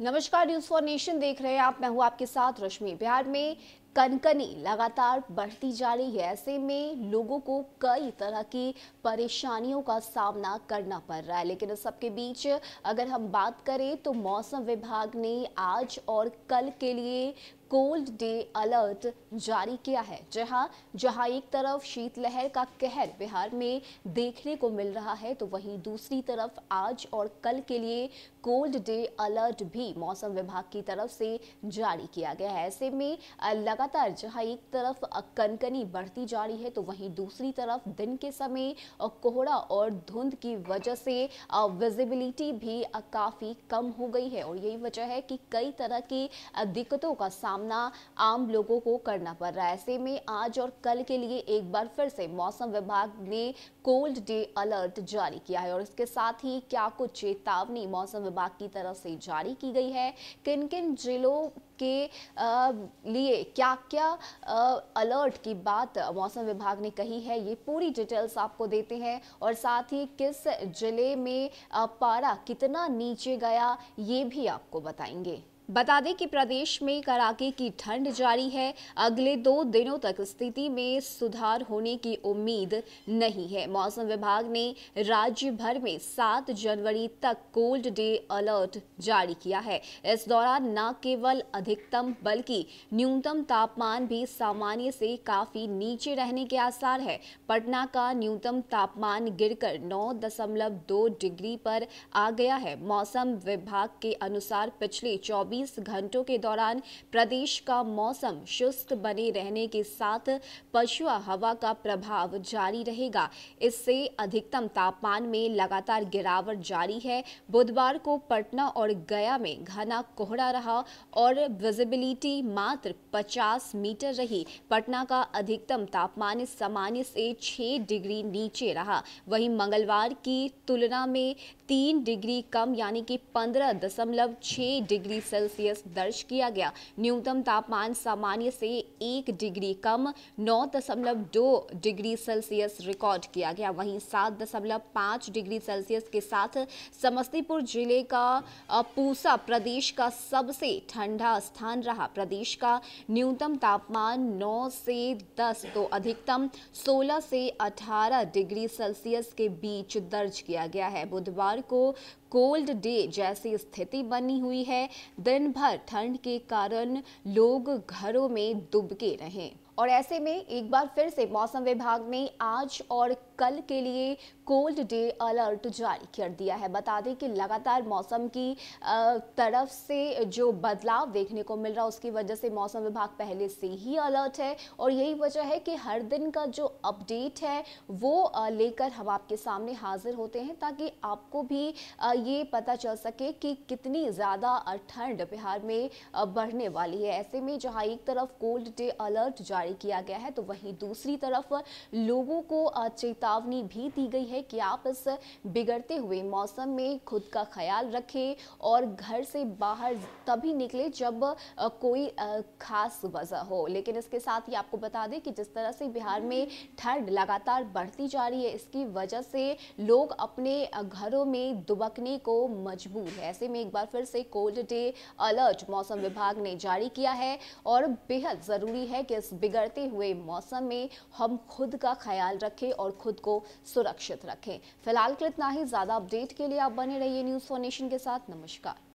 नमस्कार news for nation देख रहे हैं आप मैं हूं आपके साथ रश्मि बिहार में कनकनी लगातार बढ़ती जा रही है ऐसे में लोगों को कई तरह की परेशानियों का सामना करना पड़ रहा है लेकिन इस सबके बीच अगर हम बात करें तो मौसम विभाग ने आज और कल के लिए कोल्ड डे अलर्ट जारी किया है जहां जहां एक तरफ शीतलहर का कहर बिहार में देखने को मिल रहा है तो वहीं दूसरी तरफ आज और कल के लिए कोल्ड डे अलर्ट भी मौसम विभाग की तरफ से जारी किया गया है ऐसे में लगातार जहां एक तरफ कनकनी बढ़ती जा रही है तो वहीं दूसरी तरफ दिन के समय कोहरा और धुंध की वजह से विजिबिलिटी भी काफ़ी कम हो गई है और यही वजह है कि कई तरह की दिक्कतों का सामना आम लोगों को करना पड़ रहा है ऐसे में आज और कल के लिए एक बार फिर से मौसम विभाग ने कोल्ड डे अलर्ट जारी किया है और इसके साथ ही क्या कुछ चेतावनी मौसम विभाग की तरफ से जारी की गई है किन किन जिलों के लिए क्या क्या अलर्ट की बात मौसम विभाग ने कही है ये पूरी डिटेल्स आपको देते हैं और साथ ही किस जिले में पारा कितना नीचे गया ये भी आपको बताएंगे बता दें कि प्रदेश में कड़ाके की ठंड जारी है अगले दो दिनों तक स्थिति में सुधार होने की उम्मीद नहीं है मौसम विभाग ने राज्य भर में 7 जनवरी तक कोल्ड डे अलर्ट जारी किया है इस दौरान न केवल अधिकतम बल्कि न्यूनतम तापमान भी सामान्य से काफी नीचे रहने के आसार है पटना का न्यूनतम तापमान गिरकर 9.2 डिग्री पर आ गया है मौसम विभाग के अनुसार पिछले चौबीस चौबीस घंटों के दौरान प्रदेश का मौसम शुष्क बने रहने के साथ पछुआ हवा का प्रभाव जारी रहेगा इससे अधिकतम तापमान में लगातार गिरावट जारी है बुधवार को पटना और गया में घना कोहरा रहा और विजिबिलिटी मात्र 50 मीटर रही पटना का अधिकतम तापमान सामान्य से 6 डिग्री नीचे रहा वहीं मंगलवार की तुलना में 3 डिग्री कम यानी कि 15.6 डिग्री सेल्सियस सेल्सियस दर्ज किया गया न्यूनतम तापमान सामान्य से एक डिग्री कम नौ दशमलव दो डिग्री सेल्सियस रिकॉर्ड किया गया वहीं सात दशमलव पाँच डिग्री सेल्सियस के साथ समस्तीपुर जिले का पूसा प्रदेश का सबसे ठंडा स्थान रहा प्रदेश का न्यूनतम तापमान नौ से दस तो अधिकतम सोलह से अठारह डिग्री सेल्सियस के बीच दर्ज किया गया है बुधवार को कोल्ड डे जैसी स्थिति बनी हुई है दिन भर ठंड के कारण लोग घरों में दुबके रहें और ऐसे में एक बार फिर से मौसम विभाग ने आज और कल के लिए कोल्ड डे अलर्ट जारी कर दिया है बता दें कि लगातार मौसम की तरफ से जो बदलाव देखने को मिल रहा है उसकी वजह से मौसम विभाग पहले से ही अलर्ट है और यही वजह है कि हर दिन का जो अपडेट है वो लेकर हम आपके सामने हाजिर होते हैं ताकि आपको भी ये पता चल सके कि कितनी ज़्यादा ठंड बिहार में बढ़ने वाली है ऐसे में जहाँ एक तरफ कोल्ड डे अलर्ट जारी जारी किया गया है तो वहीं दूसरी तरफ लोगों को चेतावनी भी दी गई है कि आप इस बिगड़ते हुए मौसम में खुद का ख्याल रखें और घर से बाहर तभी निकले जब कोई खास वजह हो लेकिन इसके साथ ही आपको बता दें कि जिस तरह से बिहार में ठंड लगातार बढ़ती जा रही है इसकी वजह से लोग अपने घरों में दुबकने को मजबूर है ऐसे में एक बार फिर से कोल्ड डे अलर्ट मौसम विभाग ने जारी किया है और बेहद ज़रूरी है कि इस बिगड़ बिगड़ते हुए मौसम में हम खुद का ख्याल रखें और खुद को सुरक्षित रखें फिलहाल के इतना ही ज़्यादा अपडेट के लिए आप बने रहिए न्यूज़ फॉर नेशन के साथ नमस्कार